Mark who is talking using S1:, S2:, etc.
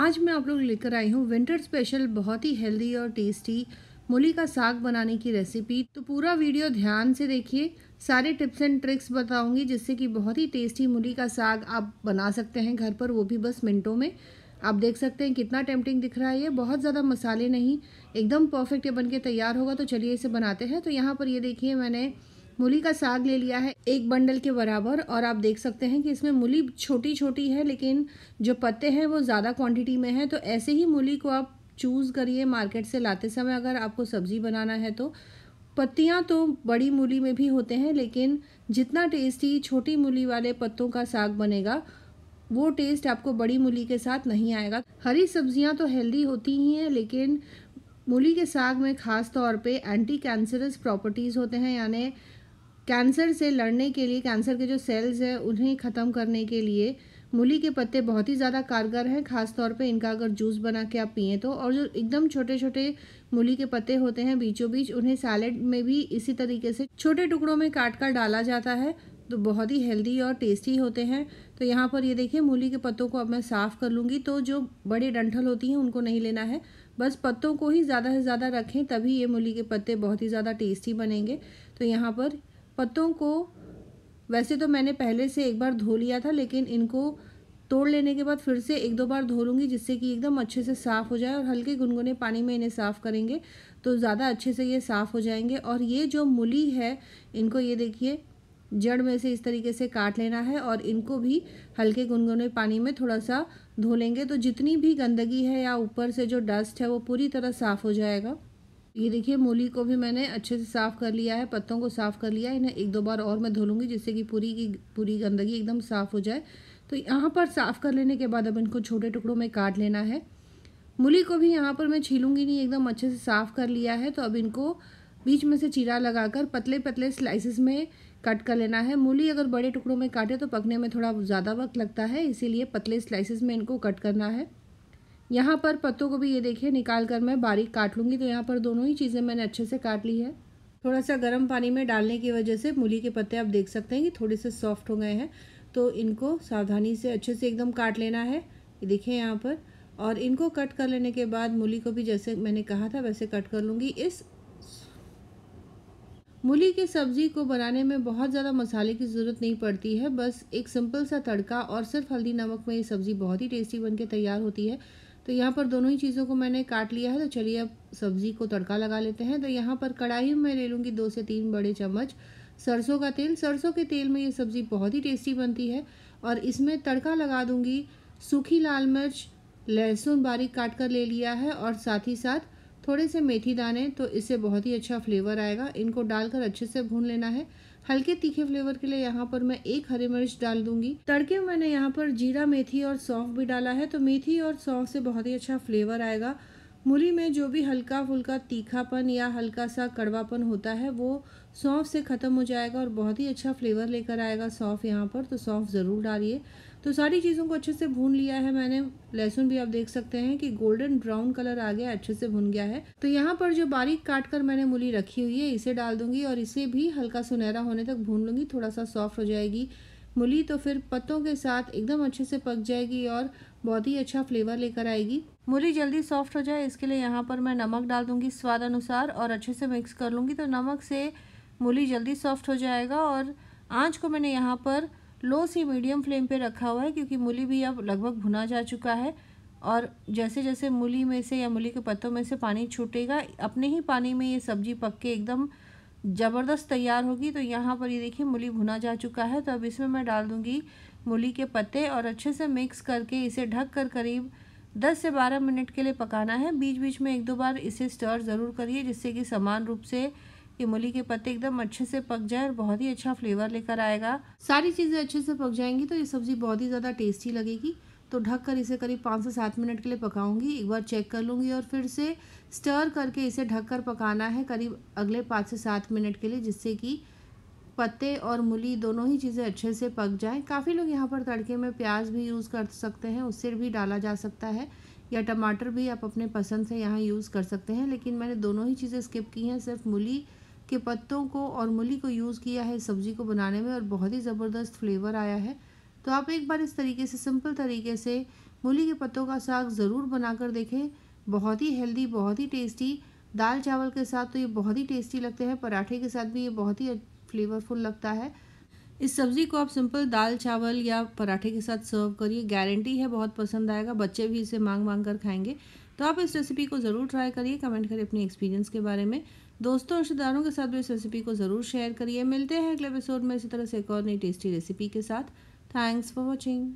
S1: आज मैं आप लोग लेकर आई हूँ विंटर स्पेशल बहुत ही हेल्दी और टेस्टी मूली का साग बनाने की रेसिपी तो पूरा वीडियो ध्यान से देखिए सारे टिप्स एंड ट्रिक्स बताऊंगी जिससे कि बहुत ही टेस्टी मूली का साग आप बना सकते हैं घर पर वो भी बस मिनटों में आप देख सकते हैं कितना टेम्पटिंग दिख रहा है ये बहुत ज़्यादा मसाले नहीं एकदम परफेक्ट ये बन के तैयार होगा तो चलिए इसे बनाते हैं तो यहाँ पर ये देखिए मैंने मूली का साग ले लिया है एक बंडल के बराबर और आप देख सकते हैं कि इसमें मूली छोटी छोटी है लेकिन जो पत्ते हैं वो ज़्यादा क्वांटिटी में है तो ऐसे ही मूली को आप चूज़ करिए मार्केट से लाते समय अगर आपको सब्ज़ी बनाना है तो पत्तियाँ तो बड़ी मूली में भी होते हैं लेकिन जितना टेस्टी छोटी मूली वाले पत्तों का साग बनेगा वो टेस्ट आपको बड़ी मूली के साथ नहीं आएगा हरी सब्जियां तो हेल्दी होती ही हैं लेकिन मूली के साग में ख़ास तौर पे एंटी कैंसरस प्रॉपर्टीज़ होते हैं यानी कैंसर से लड़ने के लिए कैंसर के जो सेल्स हैं उन्हें ख़त्म करने के लिए मूली के पत्ते बहुत ही ज़्यादा कारगर हैं खासतौर पे इनका अगर जूस बना के आप पिए तो और जो एकदम छोटे छोटे मूली के पत्ते होते हैं बीचों बीच उन्हें सैलेड में भी इसी तरीके से छोटे टुकड़ों में काट कर डाला जाता है तो बहुत ही हेल्दी और टेस्टी होते हैं तो यहाँ पर ये देखिए मूली के पत्तों को अब मैं साफ़ कर लूँगी तो जो बड़े डंठल होती हैं उनको नहीं लेना है बस पत्तों को ही ज़्यादा से ज़्यादा रखें तभी ये मूली के पत्ते बहुत ही ज़्यादा टेस्टी बनेंगे तो यहाँ पर पत्तों को वैसे तो मैंने पहले से एक बार धो लिया था लेकिन इनको तोड़ लेने के बाद फिर से एक दो बार धो लूँगी जिससे कि एकदम अच्छे से साफ़ हो जाए और हल्के गुनगुने पानी में इन्हें साफ़ करेंगे तो ज़्यादा अच्छे से ये साफ़ हो जाएंगे और ये जो मूली है इनको ये देखिए जड़ में से इस तरीके से काट लेना है और इनको भी हल्के गुनगुने पानी में थोड़ा सा धो लेंगे तो जितनी भी गंदगी है या ऊपर से जो डस्ट है वो पूरी तरह साफ़ हो जाएगा ये देखिए मूली को भी मैंने अच्छे से साफ़ कर लिया है पत्तों को साफ़ कर लिया है इन्हें एक दो बार और मैं धो लूँगी जिससे कि पूरी की पूरी गंदगी एकदम साफ़ हो जाए तो यहाँ पर साफ़ कर लेने के बाद अब इनको छोटे टुकड़ों में काट लेना है मूली को भी यहाँ पर मैं छीलूँगी नहीं एकदम अच्छे से साफ़ कर लिया है तो अब इनको बीच में से चीरा लगाकर पतले पतले स्लाइसिस में कट कर लेना है मूली अगर बड़े टुकड़ों में काटे तो पकने में थोड़ा ज़्यादा वक्त लगता है इसीलिए पतले स्लाइसिस में इनको कट करना है यहाँ पर पत्तों को भी ये देखिए निकाल कर मैं बारीक काट लूँगी तो यहाँ पर दोनों ही चीज़ें मैंने अच्छे से काट ली है थोड़ा सा गर्म पानी में डालने की वजह से मूली के पत्ते आप देख सकते हैं कि थोड़े से सॉफ्ट हो गए हैं तो इनको सावधानी से अच्छे से एकदम काट लेना है ये देखिए यहाँ पर और इनको कट कर लेने के बाद मूली को भी जैसे मैंने कहा था वैसे कट कर लूँगी इस मूली की सब्ज़ी को बनाने में बहुत ज़्यादा मसाले की ज़रूरत नहीं पड़ती है बस एक सिंपल सा तड़का और सिर्फ हल्दी नमक में ये सब्ज़ी बहुत ही टेस्टी बन के तैयार होती है तो यहाँ पर दोनों ही चीज़ों को मैंने काट लिया है तो चलिए अब सब्ज़ी को तड़का लगा लेते हैं तो यहाँ पर कढ़ाई में ले लूँगी दो से तीन बड़े चम्मच सरसों का तेल सरसों के तेल में ये सब्ज़ी बहुत ही टेस्टी बनती है और इसमें तड़का लगा दूँगी सूखी लाल मिर्च लहसुन बारीक काट कर ले लिया है और साथ ही साथ थोड़े से मेथी दाने तो इससे बहुत ही अच्छा फ्लेवर आएगा इनको डालकर अच्छे से भून लेना है हल्के तीखे फ्लेवर के लिए यहाँ पर मैं एक हरी मिर्च डाल दूंगी तड़के में मैंने यहाँ पर जीरा मेथी और सौंफ भी डाला है तो मेथी और सौंफ से बहुत ही अच्छा फ्लेवर आएगा मूली में जो भी हल्का फुल्का तीखापन या हल्का सा कड़वापन होता है वो सौंफ से ख़त्म हो जाएगा और बहुत ही अच्छा फ्लेवर लेकर आएगा सौंफ यहाँ पर तो सौंफ ज़रूर डालिए तो सारी चीज़ों को अच्छे से भून लिया है मैंने लहसुन भी आप देख सकते हैं कि गोल्डन ब्राउन कलर आ गया अच्छे से भुन गया है तो यहाँ पर जो बारीक काट कर मैंने मूली रखी हुई है इसे डाल दूंगी और इसे भी हल्का सुनहरा होने तक भून लूँगी थोड़ा सा सॉफ्ट हो जाएगी मूली तो फिर पत्तों के साथ एकदम अच्छे से पक जाएगी और बहुत ही अच्छा फ्लेवर लेकर आएगी मूली जल्दी सॉफ्ट हो जाए इसके लिए यहाँ पर मैं नमक डाल दूँगी स्वाद अनुसार और अच्छे से मिक्स कर लूँगी तो नमक से मूली जल्दी सॉफ्ट हो जाएगा और आँच को मैंने यहाँ पर लो सी मीडियम फ्लेम पे रखा हुआ है क्योंकि मूली भी अब लगभग भुना जा चुका है और जैसे जैसे मूली में से या मूली के पत्तों में से पानी छूटेगा अपने ही पानी में ये सब्जी पक के एकदम ज़बरदस्त तैयार होगी तो यहाँ पर ये देखिए मूली भुना जा चुका है तो अब इसमें मैं डाल दूँगी मूली के पत्ते और अच्छे से मिक्स करके इसे ढक कर करीब 10 से 12 मिनट के लिए पकाना है बीच बीच में एक दो बार इसे स्टर ज़रूर करिए जिससे कि समान रूप से ये मूली के पत्ते एकदम अच्छे से पक जाए और बहुत ही अच्छा फ्लेवर लेकर आएगा सारी चीज़ें अच्छे से पक जाएंगी तो ये सब्ज़ी बहुत ही ज़्यादा टेस्टी लगेगी तो ढक कर इसे करीब पाँच से सात मिनट के लिए पकाऊंगी एक बार चेक कर लूँगी और फिर से स्टर करके इसे ढक कर पकाना है करीब अगले पाँच से सात मिनट के लिए जिससे कि पत्ते और मूली दोनों ही चीज़ें अच्छे से पक जाए काफ़ी लोग यहाँ पर तड़के में प्याज भी यूज़ कर सकते हैं उससे भी डाला जा सकता है या टमाटर भी आप अपने पसंद से यहाँ यूज़ कर सकते हैं लेकिन मैंने दोनों ही चीज़ें स्किप की हैं सिर्फ मूली के पत्तों को और मूली को यूज़ किया है सब्ज़ी को बनाने में और बहुत ही ज़बरदस्त फ्लेवर आया है तो आप एक बार इस तरीके से सिंपल तरीके से मूली के पत्तों का साग ज़रूर बनाकर देखें बहुत ही हेल्दी बहुत ही टेस्टी दाल चावल के साथ तो ये बहुत ही टेस्टी लगते हैं पराठे के साथ भी ये बहुत ही फ्लेवरफुल लगता है इस सब्ज़ी को आप सिंपल दाल चावल या पराठे के साथ सर्व करिए गारंटी है बहुत पसंद आएगा बच्चे भी इसे मांग मांग कर खाएंगे तो आप इस रेसिपी को ज़रूर ट्राई करिए कमेंट करिए अपने एक्सपीरियंस के बारे में दोस्तों रिश्तेदारों के साथ भी इस रेसिपी को ज़रूर शेयर करिए मिलते हैं अगले एपिसोड में इसी तरह से एक और नई टेस्टी रेसिपी के साथ थैंक्स फॉर वॉचिंग